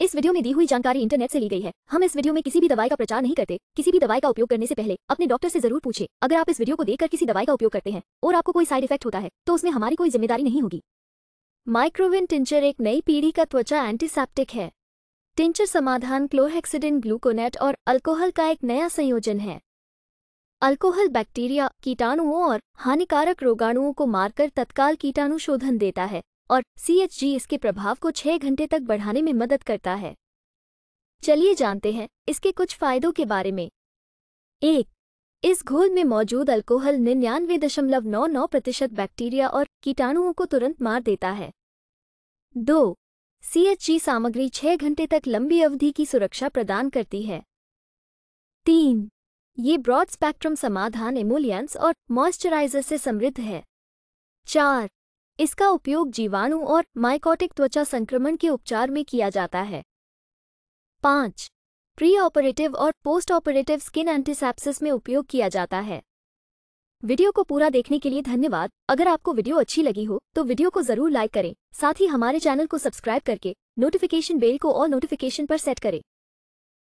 इस वीडियो में दी हुई जानकारी इंटरनेट से ली गई है हम इस वीडियो में किसी भी दवाई का प्रचार नहीं करते किसी भी दवाई का उपयोग करने से पहले अपने डॉक्टर से जरूर पूछे अगर आप इस वीडियो को देखकर किसी दवाई का उपयोग करते हैं और आपको कोई साइड इफेक्ट होता है तो उसमें हमारी कोई जिम्मेदारी नहीं होगी माइक्रोविन टिंचर एक नई पीढ़ी का त्वचा एंटीसेप्टिक है टिंचर समाधान क्लोरहेक्सिडिन ग्लूकोनेट और अल्कोहल का एक नया संयोजन है अल्कोहल बैक्टीरिया कीटाणुओं और हानिकारक रोगाणुओं को मारकर तत्काल कीटाणु शोधन देता है और सीएचजी इसके प्रभाव को छह घंटे तक बढ़ाने में मदद करता है चलिए जानते हैं इसके कुछ फायदों के बारे में एक इस घोल में मौजूद अल्कोहल निन्यानवे दशमलव नौ नौ प्रतिशत बैक्टीरिया और कीटाणुओं को तुरंत मार देता है दो सीएचजी सामग्री छह घंटे तक लंबी अवधि की सुरक्षा प्रदान करती है तीन ये ब्रॉड स्पेक्ट्रम समाधान एमोलियंस और मॉइस्चराइजर से समृद्ध है चार इसका उपयोग जीवाणु और माइकोटिक त्वचा संक्रमण के उपचार में किया जाता है पाँच प्री ऑपरेटिव और पोस्ट ऑपरेटिव स्किन एंटीसेप्सिस में उपयोग किया जाता है वीडियो को पूरा देखने के लिए धन्यवाद अगर आपको वीडियो अच्छी लगी हो तो वीडियो को जरूर लाइक करें साथ ही हमारे चैनल को सब्सक्राइब करके नोटिफिकेशन बेल को और नोटिफिकेशन पर सेट करें